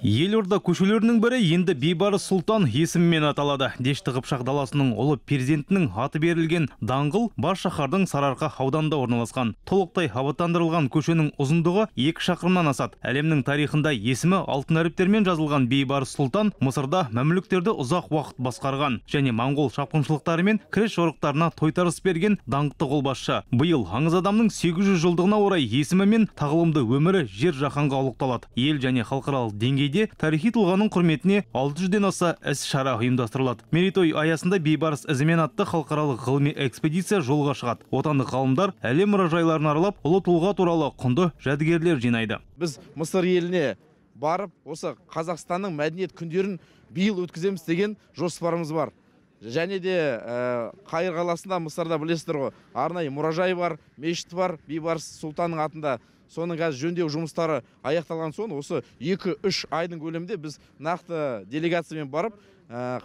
елорда көшелерінің бірі енді бейбарыс сұлтан есімімен аталады дешті қыпшақ даласының ұлы перзентінің аты берілген даңғыл бас шаһардың сарыарқа ауданында орналасқан толықтай абаттандырылған көшенің ұзындығы екі шақырымнан асады әлемнің тарихында есімі алтын әріптермен жазылған бейбарыс сұлтан мысырда мәмлүктерді ұзақ уақыт басқарған және моңғол шапқыншылықтары мен крест жорықтарына тойтарыс берген даңқты қолбасшы биыл аңыз адамның 800 жылдығына орай есімі мен тағылымды өмірі жер жаһанға ұлықталады ел және халықаралық деңгей музейде тарихи тұлғаның құрметіне 600-ден аса іс шара ұйымдастырылады мерейтой аясында бейбарыс ізімен атты халықаралық ғылыми экспедиция жолға шығады отандық ғалымдар әлем мұражайларын аралап ұлы тұлға туралы құнды жәдігерлер жинайды біз мысыр еліне барып осы қазақстанның мәдениет күндерін биыл өткіземіз деген жоспарымыз бар және де қайыр қаласында мысырда білесіздер ғой арнайы мұражай бар мешіт бар бейбарыс сұлтанның атында соның қазір жөндеу жұмыстары аяқталған соң осы екі үш айдың көлемінде біз нақты делегациямен барып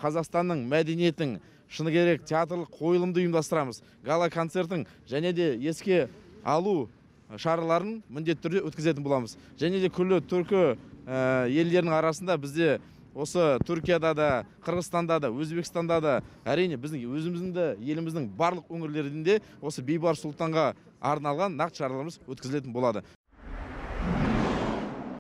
қазақстанның мәдениетін шыны керек театрлық қойылымды ұйымдастырамыз гала концертін және де еске алу шараларын міндетті түрде өткізетін боламыз және де күллі түркі елдерінің арасында бізде осы түркияда да қырғызстанда да өзбекстанда да әрине біздің өзіміздің де еліміздің барлық өңірлерінде осы бейбарыс сұлтанға арналған нақты шараларымыз өткізілетін болады